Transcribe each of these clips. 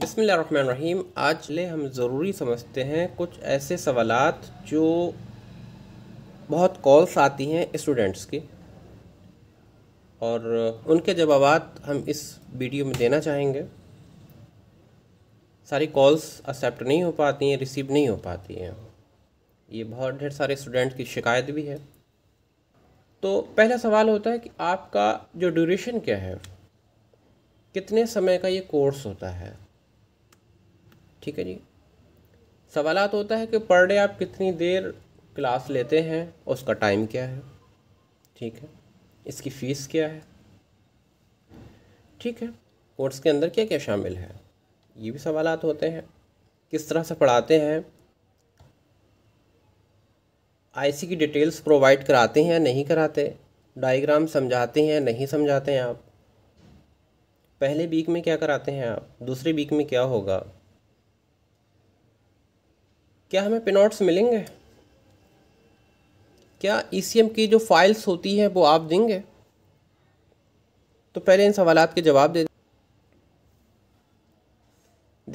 बसमीम आज ले हम ज़रूरी समझते हैं कुछ ऐसे सवाल जो बहुत कॉल्स आती हैं स्टूडेंट्स की और उनके जवाब हम इस वीडियो में देना चाहेंगे सारी कॉल्स एक्सेप्ट नहीं हो पाती हैं रिसीव नहीं हो पाती हैं ये बहुत ढेर सारे स्टूडेंट की शिकायत भी है तो पहला सवाल होता है कि आपका जो ड्यूरेशन क्या है कितने समय का ये कोर्स होता है ठीक है जी सवाल होता है कि पर डे आप कितनी देर क्लास लेते हैं और उसका टाइम क्या है ठीक है इसकी फ़ीस क्या है ठीक है कोर्स के अंदर क्या क्या शामिल है ये भी सवाल होते हैं किस तरह से पढ़ाते हैं आईसी की डिटेल्स प्रोवाइड कराते हैं या नहीं कराते डायग्राम समझाते हैं या नहीं समझाते हैं आप पहले वीक में क्या कराते हैं आप दूसरे वीक में क्या होगा क्या हमें पिनआउट्स मिलेंगे क्या ई e की जो फाइल्स होती हैं वो आप देंगे तो पहले इन सवाल के जवाब दे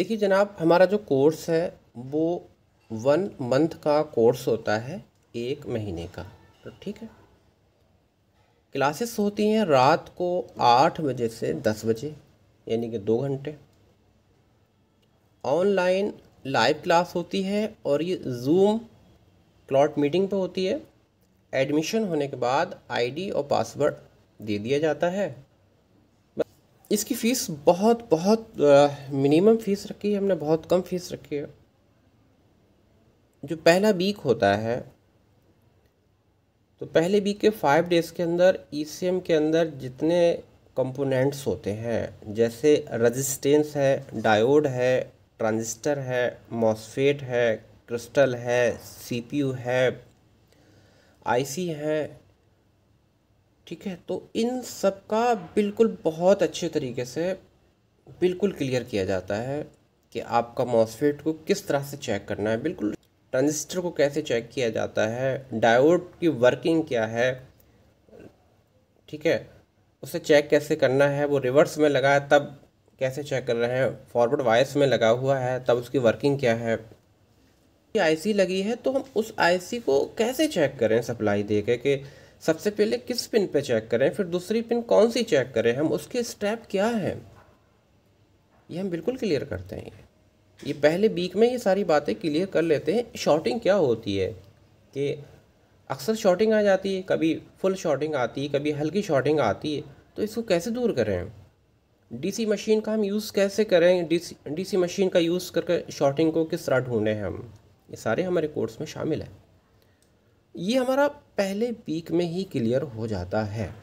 देखिए जनाब हमारा जो कोर्स है वो वन मंथ का कोर्स होता है एक महीने का तो ठीक है क्लासेस होती हैं रात को आठ बजे से दस बजे यानी कि दो घंटे ऑनलाइन लाइव क्लास होती है और ये जूम क्लॉट मीटिंग पे होती है एडमिशन होने के बाद आईडी और पासवर्ड दे दिया जाता है इसकी फ़ीस बहुत बहुत मिनिमम फ़ीस रखी है हमने बहुत कम फ़ीस रखी है जो पहला वीक होता है तो पहले वीक के फाइव डेज़ के अंदर ई e के अंदर जितने कंपोनेंट्स होते हैं जैसे रजिस्टेंस है डायोड है ट्रांजिस्टर है मॉसफेट है क्रिस्टल है सीपीयू है आईसी है ठीक है तो इन सब का बिल्कुल बहुत अच्छे तरीके से बिल्कुल क्लियर किया जाता है कि आपका मॉसफेट को किस तरह से चेक करना है बिल्कुल ट्रांजिस्टर को कैसे चेक किया जाता है डायोड की वर्किंग क्या है ठीक है उसे चेक कैसे करना है वो रिवर्स में लगाया तब कैसे चेक कर रहे हैं फॉरवर्ड वायर्स में लगा हुआ है तब उसकी वर्किंग क्या है आईसी लगी है तो हम उस आईसी को कैसे चेक करें सप्लाई दे के कि सबसे पहले किस पिन पे चेक करें फिर दूसरी पिन कौन सी चेक करें हम उसके स्टेप क्या है ये हम बिल्कुल क्लियर करते हैं ये पहले बीक में ये सारी बातें क्लियर कर लेते हैं शॉर्टिंग क्या होती है कि अक्सर शॉर्टिंग आ जाती है कभी फुल शॉर्टिंग आती है कभी हल्की शॉर्टिंग आती है तो इसको कैसे दूर करें डीसी मशीन का हम यूज़ कैसे करें डीसी डीसी मशीन का यूज़ करके शॉर्टिंग को किस तरह ढूंढें हम ये सारे हमारे कोर्स में शामिल है ये हमारा पहले वीक में ही क्लियर हो जाता है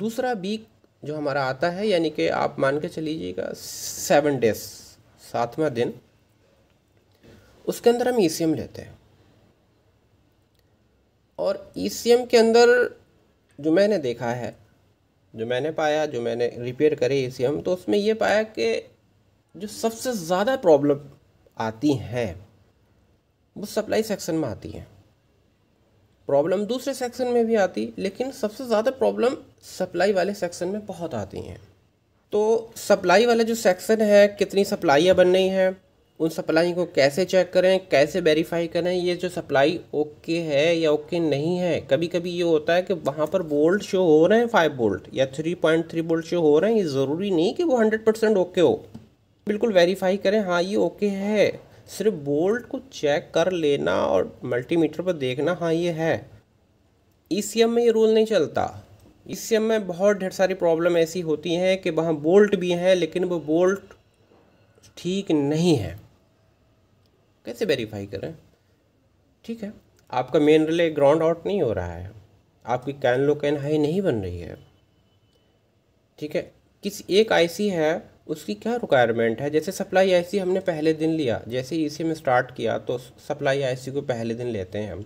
दूसरा वीक जो हमारा आता है यानी कि आप मान के चलीजिएगा सेवन डेज सातवा दिन उसके अंदर हम ई लेते हैं और ई के अंदर जो मैंने देखा है जो मैंने पाया जो मैंने रिपेयर करे ए सी हम तो उसमें ये पाया कि जो सबसे ज़्यादा प्रॉब्लम आती हैं वो सप्लाई सेक्शन में आती हैं प्रॉब्लम दूसरे सेक्शन में भी आती लेकिन सबसे ज़्यादा प्रॉब्लम सप्लाई वाले सेक्शन में बहुत आती हैं तो सप्लाई वाला जो सेक्शन है कितनी सप्लाइयाँ बन रही हैं उन सप्लाई को कैसे चेक करें कैसे वेरीफाई करें ये जो सप्लाई ओके है या ओके नहीं है कभी कभी ये होता है कि वहाँ पर बोल्ट शो हो रहे हैं फाइव बोल्ट या three point three volt show हो रहे हैं ये ज़रूरी नहीं कि वो हंड्रेड परसेंट ओके हो बिल्कुल वेरीफाई करें हाँ ये ओके है सिर्फ बोल्ट को चेक कर लेना और मल्टीमीटर पर देखना हाँ ये है ई e में ये रूल नहीं चलता सी e एम में बहुत ढेर सारी प्रॉब्लम ऐसी होती हैं कि वहाँ बोल्ट भी हैं लेकिन वो बोल्ट ठीक नहीं है कैसे वेरीफाई करें ठीक है आपका मेन रिले ग्राउंड आउट नहीं हो रहा है आपकी कैन लो कैन हाई नहीं बन रही है ठीक है किस एक आईसी है उसकी क्या रिक्वायरमेंट है जैसे सप्लाई आईसी हमने पहले दिन लिया जैसे इसी में स्टार्ट किया तो सप्लाई आईसी को पहले दिन लेते हैं हम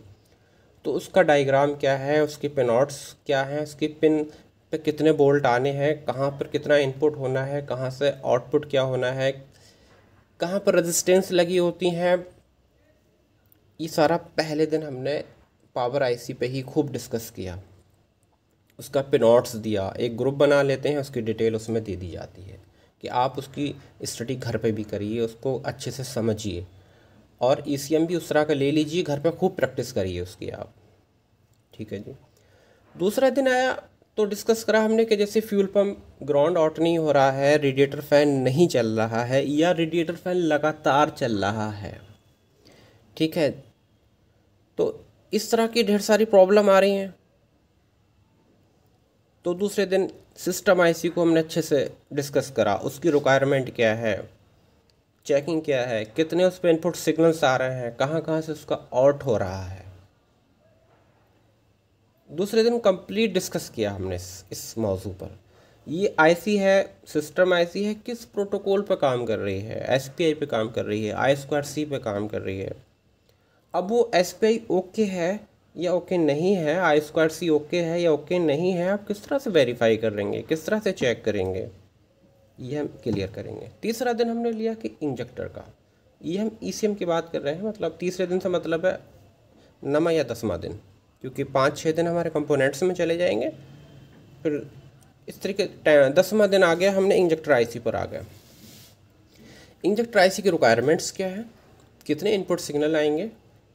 तो उसका डायग्राम क्या है उसके पिनआउट्स क्या हैं उसके पिन पे कितने बोल्ट आने हैं कहाँ पर कितना इनपुट होना है कहाँ से आउटपुट क्या होना है कहाँ पर रेजिस्टेंस लगी होती हैं ये सारा पहले दिन हमने पावर आईसी पे ही खूब डिस्कस किया उसका पिनॉट्स दिया एक ग्रुप बना लेते हैं उसकी डिटेल उसमें दे दी जाती है कि आप उसकी स्टडी घर पे भी करिए उसको अच्छे से समझिए और ई सी एम भी उस तरह का ले लीजिए घर पे खूब प्रैक्टिस करिए उसकी आप ठीक है जी दूसरा दिन आया तो डिस्कस करा हमने कि जैसे फ्यूल पंप ग्राउंड आउट नहीं हो रहा है रेडिएटर फ़ैन नहीं चल रहा है या रेडिएटर फ़ैन लगातार चल रहा है ठीक है तो इस तरह की ढेर सारी प्रॉब्लम आ रही हैं तो दूसरे दिन सिस्टम आईसी को हमने अच्छे से डिस्कस करा उसकी रिक्वायरमेंट क्या है चेकिंग क्या है कितने उस पर इनपुट सिग्नल्स आ रहे हैं कहाँ कहाँ से उसका आउट हो रहा है दूसरे दिन कंप्लीट डिस्कस किया हमने इस, इस मौजू पर ये आईसी है सिस्टम आईसी है किस प्रोटोकॉल पर काम कर रही है एसपीआई पे काम कर रही है आई स्क्वायर सी पे काम कर रही है अब वो एस पी आई ओके है या ओके नहीं है आई स्क्वायर सी ओके है या ओके नहीं है आप किस तरह से वेरीफाई करेंगे किस तरह से चेक करेंगे ये हम क्लियर करेंगे तीसरा दिन हमने लिया कि इंजेक्टर का ये हम ई e की बात कर रहे हैं मतलब तीसरे दिन से मतलब है नवा या दसवा दिन क्योंकि पाँच छः दिन हमारे कंपोनेंट्स में चले जाएंगे फिर इस तरीके दसवा दिन आ गया हमने इंजेक्टर आईसी पर आ गया इंजेक्टर आईसी की रिक्वायरमेंट्स क्या है कितने इनपुट सिग्नल आएंगे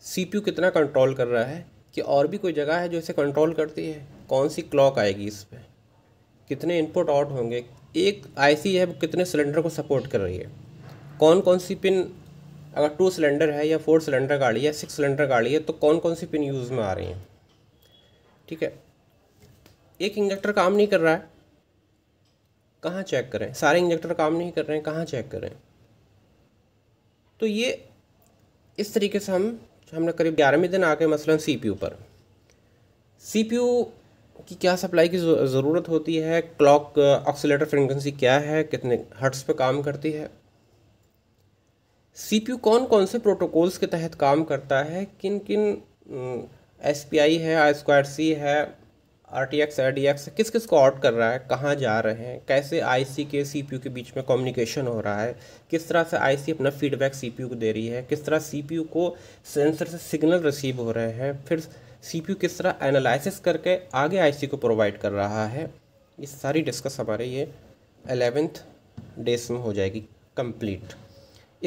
सीपीयू कितना कंट्रोल कर रहा है कि और भी कोई जगह है जो इसे कंट्रोल करती है कौन सी क्लॉक आएगी इस पर कितने इनपुट आउट होंगे एक आईसी है वो कितने सिलेंडर को सपोर्ट कर रही है कौन कौन सी पिन अगर टू सिलेंडर है या फोर सिलेंडर गाड़ी है सिक्स सिलेंडर गाड़ी है तो कौन कौन सी पिन यूज़ में आ रही हैं ठीक है एक इंजेक्टर काम नहीं कर रहा है कहाँ चेक करें सारे इंजेक्टर काम नहीं कर रहे हैं कहाँ चेक करें तो ये इस तरीके से हम हमने करीब ग्यारहवें दिन आ गए मसलन सीपीयू पर सीपीयू की क्या सप्लाई की ज़रूरत होती है क्लॉक ऑक्सीटर फ्रिक्वेंसी क्या है कितने हर्ट्स पे काम करती है सीपीयू कौन कौन से प्रोटोकॉल्स के तहत काम करता है किन किन एस पी आई है आई स्क्वायर सी है R T X R D X किस किस को आउट कर रहा है कहाँ जा रहे हैं कैसे आई सी के सी पी यू के बीच में कम्युनिकेशन हो रहा है किस तरह से आई सी अपना फीडबैक सी पी यू को दे रही है किस तरह सी पी यू को सेंसर से सिग्नल रिसीव हो रहे हैं फिर सी पी यू किस तरह एनालिसिस करके आगे आई सी को प्रोवाइड कर रहा है ये सारी डिस्कस हमारे ये एलेवेंथ डेज में हो जाएगी कंप्लीट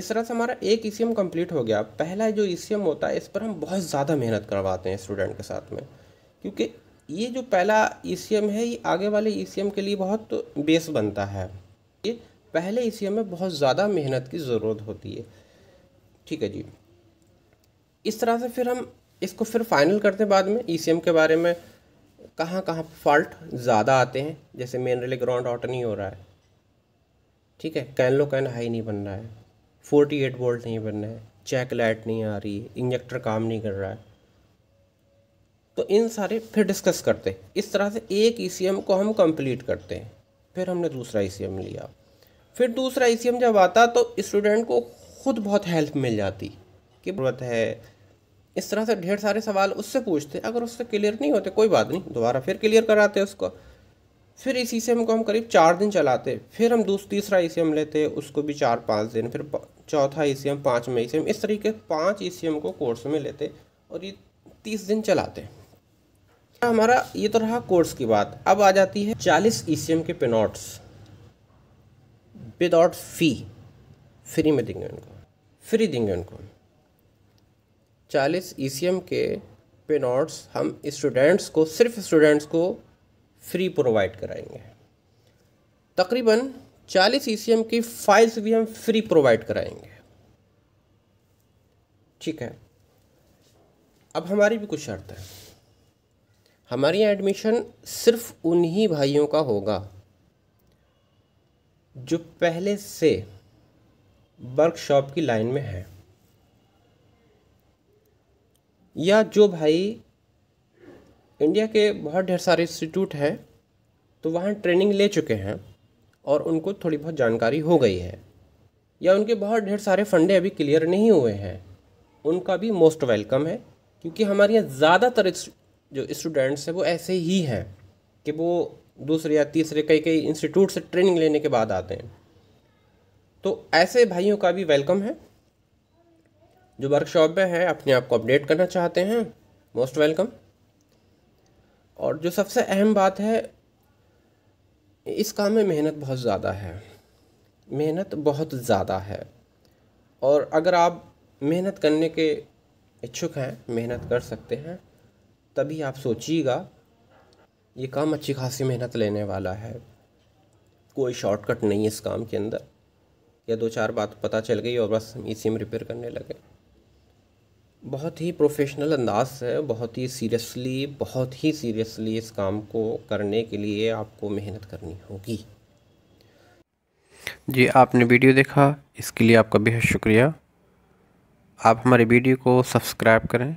इस तरह से हमारा एक ई e कंप्लीट हो गया पहला जो ई e होता है इस पर हम बहुत ज़्यादा मेहनत करवाते हैं स्टूडेंट के साथ में क्योंकि ये जो पहला ई e है ये आगे वाले ई के लिए बहुत बेस बनता है ये पहले ई में बहुत ज़्यादा मेहनत की ज़रूरत होती है ठीक है जी इस तरह से फिर हम इसको फिर फाइनल करते हैं बाद में ई के बारे में कहाँ कहाँ फॉल्ट ज़्यादा आते हैं जैसे मेन रिले ग्राउंड ऑट नहीं हो रहा है ठीक है कैन लो कैन हाई नहीं बन रहा है फोर्टी एट वोल्ट नहीं बन है चेक लाइट नहीं आ रही इंजेक्टर काम नहीं कर रहा है तो इन सारे फिर डिस्कस करते इस तरह से एक ई e को हम कंप्लीट करते हैं फिर हमने दूसरा ई e लिया फिर दूसरा ई e जब आता तो स्टूडेंट को खुद बहुत हेल्प मिल जाती कि बहुत है इस तरह से ढेर सारे सवाल उससे पूछते अगर उससे क्लियर नहीं होते कोई बात नहीं दोबारा फिर क्लियर कराते उसको फिर इस ई को हम करीब चार दिन चलाते फिर हम दूसरा तीसरा ई लेते उसको भी चार पाँच दिन फिर चौथा ई सी एम पाँचवा ई सी इस तरीके पाँच ई को कोर्स में लेते और ये तीस दिन चलाते हमारा ये तो रहा कोर्स की बात अब आ जाती है चालीस ई के पेनॉट्स विदाउट फी फ्री में देंगे उनको फ्री देंगे उनको चालीस ई के पेनॉट्स हम स्टूडेंट्स को सिर्फ स्टूडेंट्स को फ्री प्रोवाइड कराएंगे तकरीबन 40 ई की फाइल्स भी हम फ्री प्रोवाइड कराएंगे ठीक है अब हमारी भी कुछ शर्त है हमारे यहाँ एडमिशन सिर्फ उन्हीं भाइयों का होगा जो पहले से वर्कशॉप की लाइन में है या जो भाई इंडिया के बहुत ढेर सारे इंस्टीट्यूट हैं तो वहाँ ट्रेनिंग ले चुके हैं और उनको थोड़ी बहुत जानकारी हो गई है या उनके बहुत ढेर सारे फंडे अभी क्लियर नहीं हुए हैं उनका भी मोस्ट वेलकम है क्योंकि हमारे यहाँ ज़्यादातर जो स्टूडेंट्स हैं वो ऐसे ही हैं कि वो दूसरे या तीसरे कई कई इंस्टीट्यूट से ट्रेनिंग लेने के बाद आते हैं तो ऐसे भाइयों का भी वेलकम है जो वर्कशॉप में है अपने आप को अपडेट करना चाहते हैं मोस्ट वेलकम और जो सबसे अहम बात है इस काम में मेहनत बहुत ज़्यादा है मेहनत बहुत ज़्यादा है और अगर आप मेहनत करने के इच्छुक हैं मेहनत कर सकते हैं तभी आप सोचिएगा ये काम अच्छी खासी मेहनत लेने वाला है कोई शॉर्टकट नहीं है इस काम के अंदर या दो चार बात पता चल गई और बस इसी में रिपेयर करने लगे बहुत ही प्रोफेशनल अंदाज से बहुत ही सीरियसली बहुत ही सीरियसली इस काम को करने के लिए आपको मेहनत करनी होगी जी आपने वीडियो देखा इसके लिए आपका बेहद शुक्रिया आप हमारे वीडियो को सब्सक्राइब करें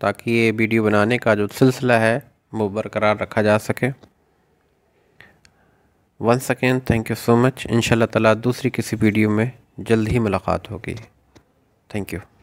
ताकि ये वीडियो बनाने का जो सिलसिला है वो बरकरार रखा जा सके one second thank you so much इन ताला दूसरी किसी वीडियो में जल्द ही मुलाकात होगी थैंक यू